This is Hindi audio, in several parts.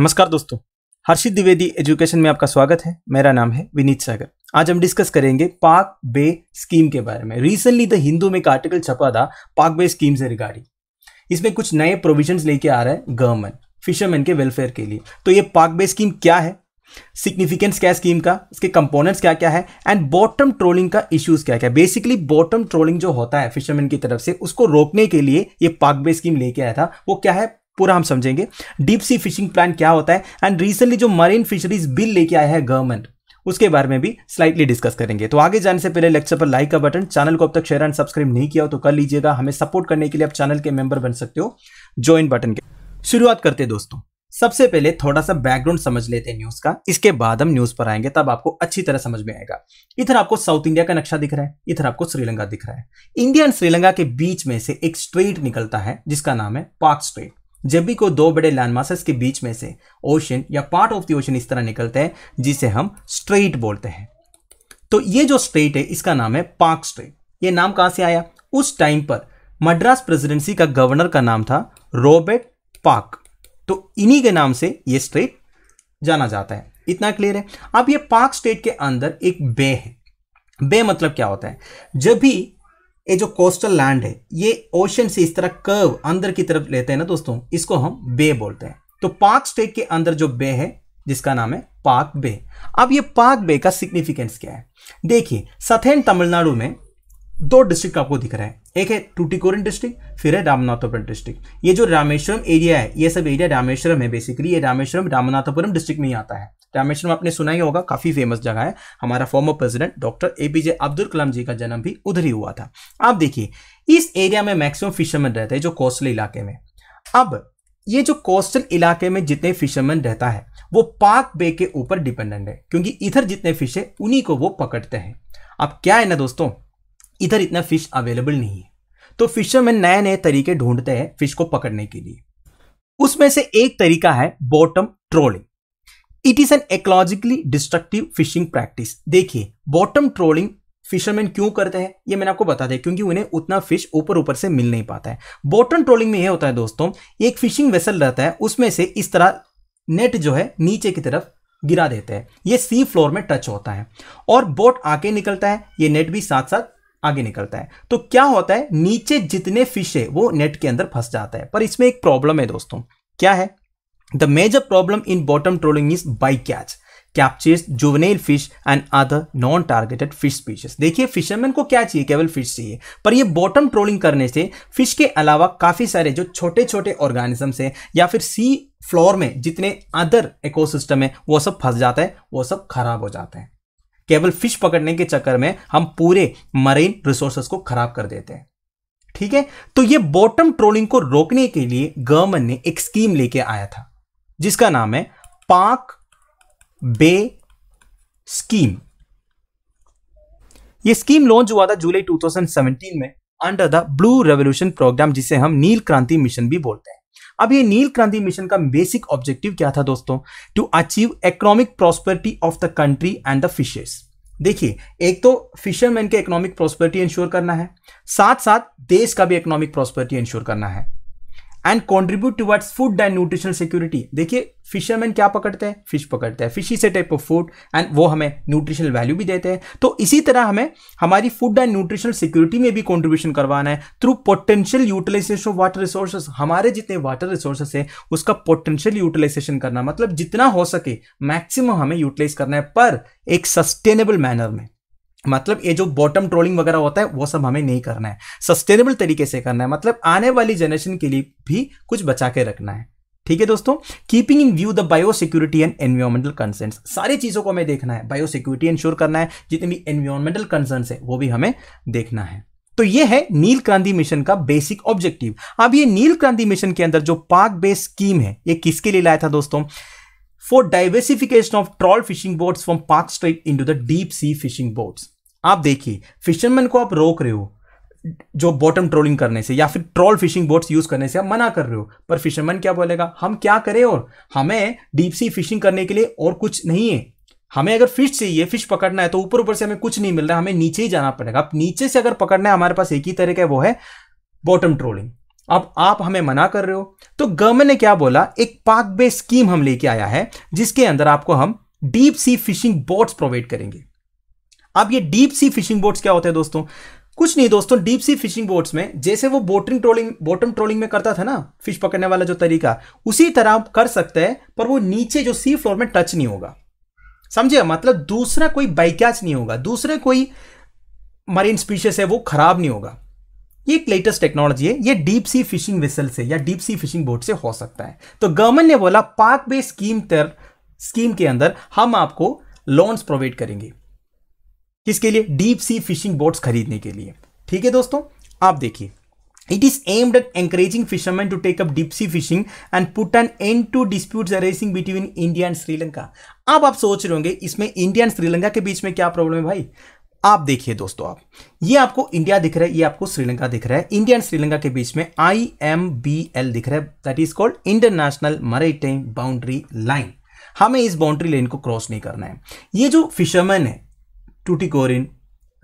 नमस्कार दोस्तों हर्षित द्विवेदी एजुकेशन में आपका स्वागत है मेरा नाम है विनीत सागर आज हम डिस्कस करेंगे पाक बे स्कीम के बारे में रिसेंटली द हिंदू में एक आर्टिकल छपा था पाक बे स्कीम से रिगार्डिंग इसमें कुछ नए प्रोविजंस लेके आ रहा है गवर्नमेंट फिशरमैन के वेलफेयर के लिए तो ये पाक बे स्कीम क्या है सिग्निफिकेंस क्या स्कीम का इसके कंपोनेंट्स क्या क्या है एंड बॉटम ट्रोलिंग का इश्यूज क्या क्या बेसिकली बॉटम ट्रोलिंग जो होता है फिशरमैन की तरफ से उसको रोकने के लिए ये बे स्कीम लेके आया था वो क्या है पूरा हम समझेंगे डीप सी फिशिंग प्लान क्या होता है एंड रिसेंटली जो मरीन फिशरीज बिल लेके आया है गवर्नमेंट उसके बारे में भी स्लाइटली डिस्कस करेंगे तो आगे जाने से पहले लेक्चर पर लाइक का बटन चैनल को अब तक शेयर एंड सब्सक्राइब नहीं किया हो तो कर लीजिएगा हमें सपोर्ट करने के लिए आप चैनल के मेंबर बन सकते हो ज्वाइन बटन के शुरुआत करते दोस्तों सबसे पहले थोड़ा सा बैकग्राउंड समझ लेते हैं न्यूज का इसके बाद हम न्यूज पर आएंगे तब आपको अच्छी तरह समझ में आएगा इधर आपको साउथ इंडिया का नक्शा दिख रहा है इधर आपको श्रीलंका दिख रहा है इंडिया एंड श्रीलंका के बीच में से एक स्ट्रेट निकलता है जिसका नाम है पाक स्ट्रेट जब भी कोई दो बड़े लैंड मासस के बीच में से ओशन या पार्ट ऑफ द ओशन इस तरह निकलता है जिसे हम स्ट्रेट बोलते हैं तो ये जो स्ट्रेट है इसका नाम है पार्क स्ट्रेट ये नाम कहां से आया उस टाइम पर मद्रास प्रेसिडेंसी का गवर्नर का नाम था रॉबर्ट पार्क तो इन्हीं के नाम से ये स्ट्रेट जाना जाता है इतना क्लियर है अब ये पार्क स्टेट के अंदर एक बे है बे मतलब क्या होता है जब भी ये जो कोस्टल लैंड है ये ओशन से इस तरह कर्व अंदर की तरफ लेते हैं ना दोस्तों इसको हम बे बोलते हैं तो पाक स्टेट के अंदर जो बे है जिसका नाम है पाक बे अब ये पाक बे का सिग्निफिकेंस क्या है देखिए सथेन तमिलनाडु में दो डिस्ट्रिक्ट आपको दिख रहा है एक है टूटिकोरन डिस्ट्रिक्ट फिर है रामनाथपुरम डिस्ट्रिक्ट ये जो रामेश्वरम एरिया है ये सब एरिया रामेश्वरम है बेसिकली ये रामेश्वरम रामनाथपुरम डिस्ट्रिक्ट में ही आता है रामेश्वरम आपने सुना ही होगा काफ़ी फेमस जगह है हमारा former president doctor A Abdul Kalam ji का जन्म भी उधर ही हुआ था आप देखिए इस एरिया में मैक्सिमम फिशरमैन रहते हैं जो कोस्टल इलाके में अब ये जो कोस्टल इलाके में जितने फिशरमैन रहता है वो पाक बे के ऊपर डिपेंडेंट है क्योंकि इधर जितने फिश है उन्हीं को वो पकड़ते हैं अब क्या है ना दोस्तों इधर इतना फिश अवेलेबल नहीं है तो फिशरमैन नए नए तरीके ढूंढते हैं फिश को पकड़ने के लिए उसमें से एक तरीका है bottom trawling it is an ecologically destructive fishing practice देखिए बॉटम ट्रोलिंग फिशरमैन क्यों करते हैं ये मैंने आपको बता दिया क्योंकि उन्हें उतना फिश ऊपर ऊपर से मिल नहीं पाता है बॉटम ट्रोलिंग में यह होता है दोस्तों एक फिशिंग वेसल रहता है उसमें से इस तरह नेट जो है नीचे की तरफ गिरा देते हैं ये सी फ्लोर में टच होता है और बोट आगे निकलता है ये नेट भी साथ साथ आगे निकलता है तो क्या होता है नीचे जितने फिश है वो नेट के अंदर फंस जाता है पर इसमें एक प्रॉब्लम है दोस्तों क्या है The major problem in bottom is is bycatch. Captures juvenile fish and other non targeted fish species देखिए फिशरमैन को क्या चाहिए केवल फिश चाहिए पर ये बॉटम ट्रोलिंग करने से फिश के अलावा काफ़ी सारे जो छोटे छोटे ऑर्गेनिजम्स हैं या फिर सी फ्लोर में जितने अदर इकोसिस्टम है वो सब फंस जाता है वो सब खराब हो जाते हैं केवल फिश पकड़ने के चक्कर में हम पूरे मरीन रिसोर्सेस को खराब कर देते हैं ठीक है तो ये बॉटम ट्रोलिंग को रोकने के लिए गवर्नमेंट ने एक स्कीम लेके आया था जिसका नाम है पाक बे स्कीम यह स्कीम लॉन्च हुआ था जुलाई 2017 में under the blue revolution programme जिसे हम नील क्रांति मिशन भी बोलते हैं अब ये नील क्रांति मिशन का बेसिक ऑब्जेक्टिव क्या था दोस्तों to achieve economic prosperity of the country and the fishes देखिए एक तो फिशरमैन के इकोनॉमिक प्रॉस्पेरिटी इंश्योर करना है साथ साथ देश का भी इकोनॉमिक प्रॉस्पेरिटी इंश्योर करना है and contribute towards food and nutritional security देखिए फिशरमैन क्या पकड़ते हैं फिश पकड़ते हैं fish is a type of food and वो हमें न्यूट्रिशनल वैल्यू भी देते हैं तो इसी तरह हमें हमारी फूड एंड न्यूट्रिशनल सिक्योरिटी में भी कॉन्ट्रीब्यूशन करवाना है through potential utilisation of water resources हमारे जितने वाटर रिसोर्सेस है उसका पोटेंशियल यूटिलाइजेशन करना मतलब जितना हो सके मैक्सिमम हमें यूटिलाइज करना है पर एक सस्टेनेबल मैनर में मतलब ये जो बॉटम ट्रोलिंग वगैरह होता है वो सब हमें नहीं करना है सस्टेनेबल तरीके से करना है मतलब आने वाली जनरेशन के लिए भी कुछ बचा के रखना है ठीक है दोस्तों keeping in view the biosecurity and environmental concern सारी चीज़ों को हमें देखना है बायोसिक्योरिटी इंश्योर करना है जितने भी एनवायरमेंटल कंसर्न है वो भी हमें देखना है तो ये है नील क्रांति मिशन का बेसिक ऑब्जेक्टिव अब ये नील क्रांति मिशन के अंदर जो पार्क बेस्ड स्कीम है ये किसके लिए लाया था दोस्तों for diversification of trawl fishing boats from Palk strait to the deep sea fishing boats आप देखिए फिशरमैन को आप रोक रहे हो जो बॉटम ट्रोलिंग करने से या फिर ट्रॉल फिशिंग बोट्स यूज करने से आप मना कर रहे हो पर फिशरमैन क्या बोलेगा हम क्या करें और हमें डीप सी फिशिंग करने के लिए और कुछ नहीं है हमें अगर फिश चाहिए फिश पकड़ना है तो ऊपर ऊपर से हमें कुछ नहीं मिल रहा हमें नीचे ही जाना पड़ेगा अब नीचे से अगर पकड़ना है हमारे पास एक ही तरह का वो है बॉटम ट्रोलिंग अब आप हमें मना कर रहे हो तो गवर्नमेंट ने क्या बोला एक पार्क बेस्ड स्कीम हम लेके आया है जिसके अंदर आपको हम deep sea fishing boats provide करेंगे अब ये डीप सी फिशिंग बोट्स क्या होते हैं दोस्तों कुछ नहीं दोस्तों डीप सी फिशिंग बोट्स में जैसे वो बोटिंग ट्रोलिंग बोटम ट्रोलिंग में करता था ना फिश पकड़ने वाला जो तरीका उसी तरह आप कर सकते हैं पर वो नीचे जो सी फ्लोर में टच नहीं होगा समझे मतलब दूसरा कोई बाइकैच नहीं होगा दूसरे कोई मरीन स्पीशीज है वो खराब नहीं होगा ये एक लेटेस्ट टेक्नोलॉजी है ये डीप सी फिशिंग वेसल से या डीप सी फिशिंग बोट से हो सकता है तो गवर्नमेंट ने बोला पार्क बे स्कीम तर स्कीम के अंदर हम आपको लोन्स प्रोवाइड करेंगे किसके लिए डीप सी फिशिंग बोट्स खरीदने के लिए ठीक है दोस्तों आप देखिए it is aimed at encouraging fisherman to take up deep sea fishing and put an end to dispute arising between India and Sri Lanka अब आप सोच रहे होंगे इसमें इंडिया एंड श्रीलंका के बीच में क्या प्रॉब्लम है भाई आप देखिए दोस्तों आप ये आपको इंडिया दिख रहा है ये आपको श्रीलंका दिख रहा है इंडिया एंड श्रीलंका के बीच में आई एम बी एल दिख रहा है that is called international maritime boundary line हमें इस बाउंड्री लाइन को क्रॉस नहीं करना है ये जो फिशरमैन है टूटिकोरिन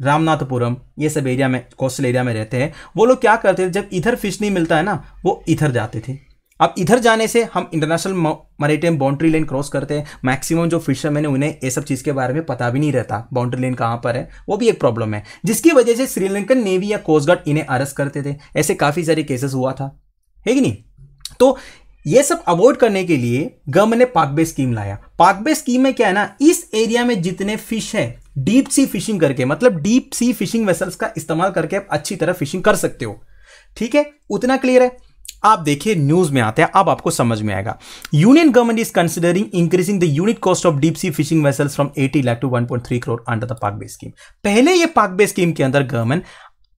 रामनाथपुरम ये सब एरिया में कोस्टल एरिया में रहते हैं वो लोग क्या करते थे जब इधर फिश नहीं मिलता है ना वो इधर जाते थे अब इधर जाने से हम international maritime boundary line cross करते हैं मैक्सिमम जो फिशरमैन है उन्हें ये सब चीज़ के बारे में पता भी नहीं रहता बाउंड्री लाइन कहाँ पर है वो भी एक प्रॉब्लम है जिसकी वजह से श्रीलंकन नेवी या कोस्ट गार्ड इन्हें अरेस्ट करते थे ऐसे काफ़ी सारे केसेस हुआ था है कि नहीं तो ये सब अवॉइड करने के लिए गवर्नमेंट ने पाकबे स्कीम लाया पाकबे स्कीम में क्या है ना इस एरिया में जितने फिश है डीप सी फिशिंग करके मतलब डीप सी फिशिंग वेसल्स का इस्तेमाल करके आप अच्छी तरह फिशिंग कर सकते हो ठीक है उतना क्लियर है आप देखिए न्यूज में आते हैं अब आपको समझ में आएगा union government is considering increasing the unit cost of deep sea fishing vessels from 80 lakh to 1.3 crore under the Palk bay scheme पहले ये पाक बे स्कीम के अंदर गवर्नमेंट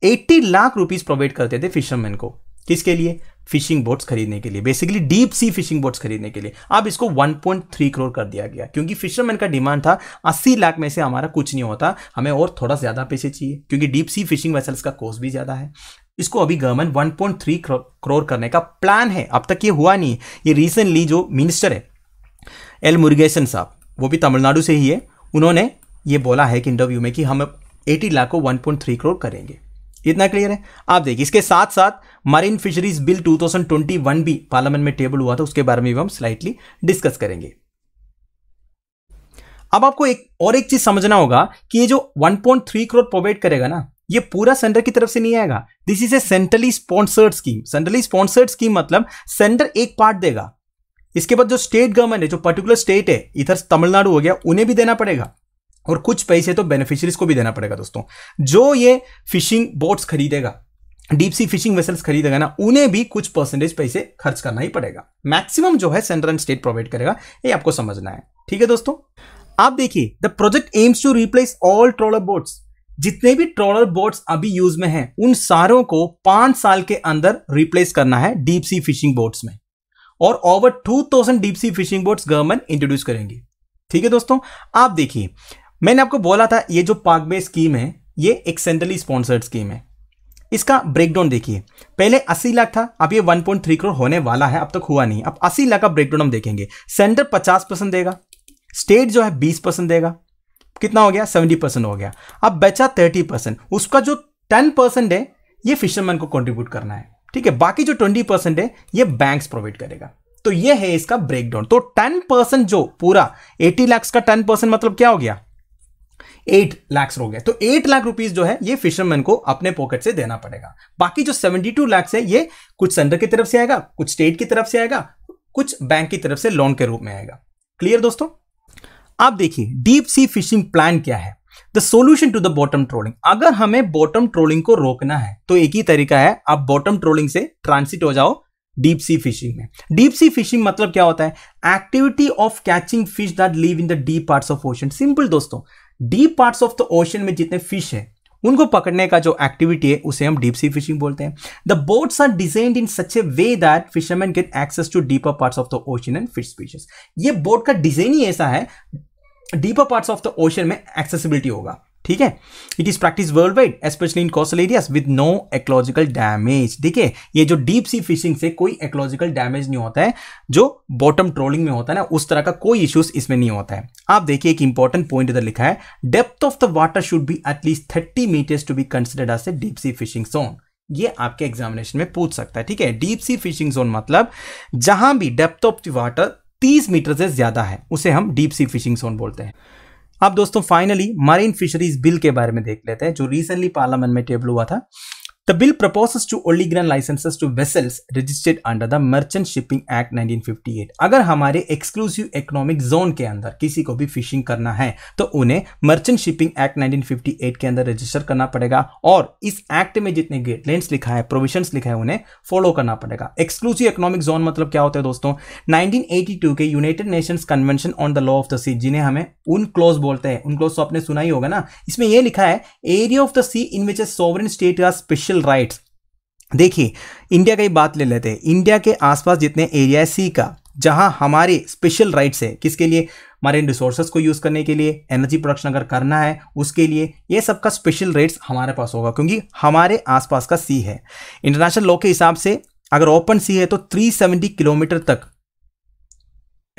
80 लाख रुपीज प्रोवाइड करते थे फिशरमैन को किसके लिए फिशिंग बोट्स खरीदने के लिए basically deep sea fishing boats खरीदने के लिए अब इसको 1.3 करोड़ कर दिया गया क्योंकि फिशरमैन का डिमांड था 80 लाख में से हमारा कुछ नहीं होता हमें और थोड़ा ज़्यादा पैसे चाहिए क्योंकि डीप सी फिशिंग वेसल्स का कॉस्ट भी ज़्यादा है इसको अभी गवर्नमेंट 1.3 करोड़ करने का प्लान है अब तक ये हुआ नहीं ये रिसेंटली जो मिनिस्टर है एल मुर्गेशन साहब वो भी तमिलनाडु से ही है उन्होंने ये बोला है कि इंटरव्यू में कि हम एटी लाख को 1.3 करोड़ करेंगे इतना क्लियर है आप देखिए इसके साथ साथ मरीन फिशरीज बिल 2021 भी पार्लियामेंट में टेबल हुआ था उसके बारे में भी हम स्लाइटली डिस्कस करेंगे अब आपको एक और एक चीज समझना होगा कि ये जो 1.3 करोड़ प्रोवाइड करेगा ना ये पूरा सेंटर की तरफ से नहीं आएगा this is a centrally sponsored scheme centrally sponsored scheme मतलब सेंटर एक पार्ट देगा इसके बाद जो स्टेट गवर्नमेंट है जो पर्टिकुलर स्टेट है इधर तमिलनाडु हो गया उन्हें भी देना पड़ेगा और कुछ पैसे तो बेनिफिशरीज को भी देना पड़ेगा दोस्तों जो ये फिशिंग बोट्स खरीदेगा डीप सी फिशिंग वेसल्स खरीदेगा ना उन्हें भी कुछ परसेंटेज पैसे खर्च करना ही पड़ेगा मैक्सिमम जो है सेंट्रल एंड स्टेट प्रोवाइड करेगा ये आपको समझना है ठीक है दोस्तों आप देखिए the project aims to replace all trawler boats जितने भी ट्रॉलर बोट्स अभी यूज में हैं उन सारों को पांच साल के अंदर रिप्लेस करना है डीप सी फिशिंग बोट्स में और over two thousand deep sea fishing boats government introduce करेंगे ठीक है दोस्तों आप देखिए मैंने आपको बोला था ये जो बे स्कीम है ये एक सेंट्रली स्पॉन्सर्ड स्कीम है इसका ब्रेकडाउन देखिए पहले 80 लाख था अब ये 1.3 करोड़ होने वाला है अब तक हुआ नहीं अब 80 लाख का ब्रेकडाउन हम देखेंगे सेंटर 50 परसेंट देगा स्टेट जो है 20 परसेंट देगा कितना हो गया सेवेंटी परसेंट हो गया अब बचा थर्टी परसेंट उसका जो टेन परसेंट है ये फिशरमैन को कंट्रीब्यूट करना है ठीक है बाकी जो ट्वेंटी परसेंट है ये बैंक्स प्रोवाइड करेगा तो ये है इसका ब्रेकडाउन तो टेन परसेंट जो पूरा एटी लैक्स का टेन परसेंट मतलब क्या हो गया एट लैक्स हो गया तो एट लाख रुपीज जो है ये फिशरमैन को अपने पॉकेट से देना पड़ेगा बाकी जो सेवेंटी टू लैक्स है ये कुछ सेंटर की तरफ से आएगा कुछ स्टेट की तरफ से आएगा कुछ बैंक की तरफ से लोन के रूप में आएगा क्लियर दोस्तों आप देखिए डीप सी फिशिंग प्लान क्या है the solution to the bottom trawling अगर हमें बॉटम ट्रोलिंग को रोकना है तो एक ही तरीका है आप बॉटम ट्रोलिंग से ट्रांसिट हो जाओ डीप सी फिशिंग में डीप सी फिशिंग मतलब क्या होता है activity of catching fish that live in the deep part of ocean simple दोस्तों deep part of the ocean में जितने फिश है उनको पकड़ने का जो एक्टिविटी है उसे हम डीप सी फिशिंग बोलते हैं the boats are design in such a way that fisherman get access to deeper parts of the ocean and fish species ये बोट का डिजाइन ही ऐसा है deeper parts of the ocean में एक्सेसिबिलिटी होगा ठीक है it is practice world wide specially in coastal areas with no ecological damage ठीक है ये जो डीप सी फिशिंग से कोई एक्लॉजिकल डैमेज नहीं होता है जो बॉटम ट्रोलिंग में होता है ना उस तरह का कोई इश्यूज इसमें नहीं होता है आप देखिए एक इंपॉर्टेंट पॉइंट इधर लिखा है depth of the water should be at least thirty metres to be considered as a deep sea fishing zone ये आपके एग्जामिनेशन में पूछ सकता है ठीक है डीप सी फिशिंग जोन मतलब जहां भी depth of the water 30 metre से ज़्यादा है उसे हम डीप सी फिशिंग जोन बोलते हैं अब दोस्तों फाइनली मरीन फिशरीज बिल के बारे में देख लेते हैं जो रिसेंटली पार्लियामेंट में टेबल हुआ था The bill proposes to only grant licenses to vessels registered under the Merchant Shipping Act 1958. अगर हमारे एक्सक्लूसिव इकोनॉमिक जोन के अंदर किसी को भी फिशिंग करना है तो उन्हें मर्चेंट शिपिंग एक्ट 1958 के अंदर रजिस्टर करना पड़ेगा और इस एक्ट में जितने गाइडलाइंस लिखा है प्रोविजन लिखा है उन्हें फॉलो करना पड़ेगा एक्सक्लूसिव इकोनॉमिक जोन मतलब क्या होता है दोस्तों 1982 के United Nations Convention on the law of the sea जिन्हें हमें उन क्लोज बोलते हैं उन क्लोज तो आपने सुना ही होगा ना इसमें यह लिखा है area of the sea in which a sovereign state या स्पेशल कल्चरल राइट्स देखिए इंडिया का ही बात ले लेते हैं इंडिया के आसपास जितने एरिया है सी का जहां हमारे स्पेशल राइट्स है किसके लिए हमारे इन रिसोर्सेज को यूज़ करने के लिए एनर्जी प्रोडक्शन अगर करना है उसके लिए ये सब का स्पेशल रेट्स हमारे पास होगा क्योंकि हमारे आसपास का सी है इंटरनेशनल लॉ के हिसाब से अगर ओपन सी है तो 370 किलोमीटर तक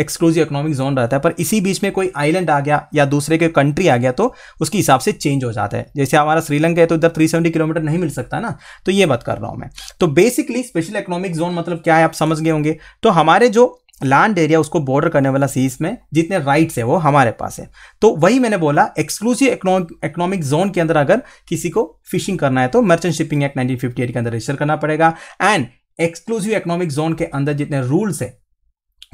एक्सक्लूसिव इकोनॉमिक जोन रहता है पर इसी बीच में कोई आइलैंड आ गया या दूसरे के कंट्री आ गया तो उसके हिसाब से चेंज हो जाता है जैसे हमारा श्रीलंका है तो इधर 370 किलोमीटर नहीं मिल सकता ना तो ये बात कर रहा हूँ मैं तो बेसिकली स्पेशल इकोनॉमिक जोन मतलब क्या है आप समझ गए होंगे तो हमारे जो लैंड एरिया उसको बॉर्डर करने वाला सीज में जितने राइट्स है वो हमारे पास है तो वही मैंने बोला एक्सक्लूसिव इकोनॉमिक जोन के अंदर अगर किसी को फिशिंग करना है तो मर्चेंट शिपिंग एक्ट नाइनटीन के अंदर रजिस्टर करना पड़ेगा एंड एक्सक्लूसिव इकोनॉमिक जोन के अंदर जितने रूल्स है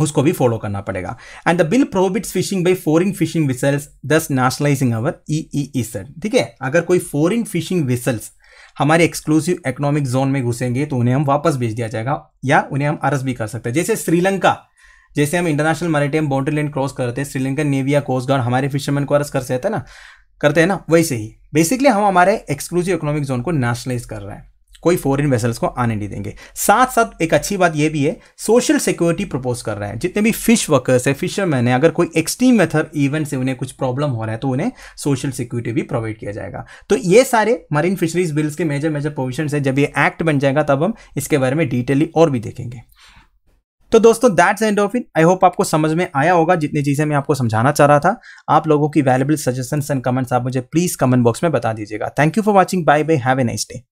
उसको भी फॉलो करना पड़ेगा and the bill prohibits fishing by foreign fishing vessels thus nationalising our E E E sir ठीक है अगर कोई फॉरिन फिशिंग विसल्स हमारे एक्सक्लूसिव इकोनॉमिक जोन में घुसेंगे तो उन्हें हम वापस भेज दिया जाएगा या उन्हें हम अरेस्ट भी कर सकते हैं जैसे श्रीलंका जैसे हम international maritime boundary line cross करते हैं श्रीलंका नेवी या कोस्ट गार्ड हमारे फिशरमैन को अरेस्ट कर सकते हैं ना करते हैं ना वैसे ही बेसिकली हम हमारे एक्सक्लूसिव इकोनॉमिक जोन को नेशनलाइज कर रहे हैं कोई फॉरेन वेसल्स को आने नहीं देंगे साथ साथ एक अच्छी बात यह भी है सोशल सिक्योरिटी प्रपोज कर रहे हैं जितने भी फिश वर्कर्स है फिशरमैन है अगर कोई एक्सट्रीम मेथड इवेंट से उन्हें कुछ प्रॉब्लम हो रहा है तो उन्हें सोशल सिक्योरिटी भी प्रोवाइड किया जाएगा तो ये सारे मरीन फिशरीज बिल्स के मेजर मेजर प्रोविजन है जब ये एक्ट बन जाएगा तब हम इसके बारे में डिटेली और भी देखेंगे तो दोस्तों that's end of it I hope आपको समझ में आया होगा जितनी चीज़ें मैं आपको समझाना चाह रहा था आप लोगों की वैल्यूबल सजेशंस एंड कमेंट्स आप मुझे प्लीज़ कमेंट बॉक्स में बता दीजिएगा thank you for watching bye bye have a nice day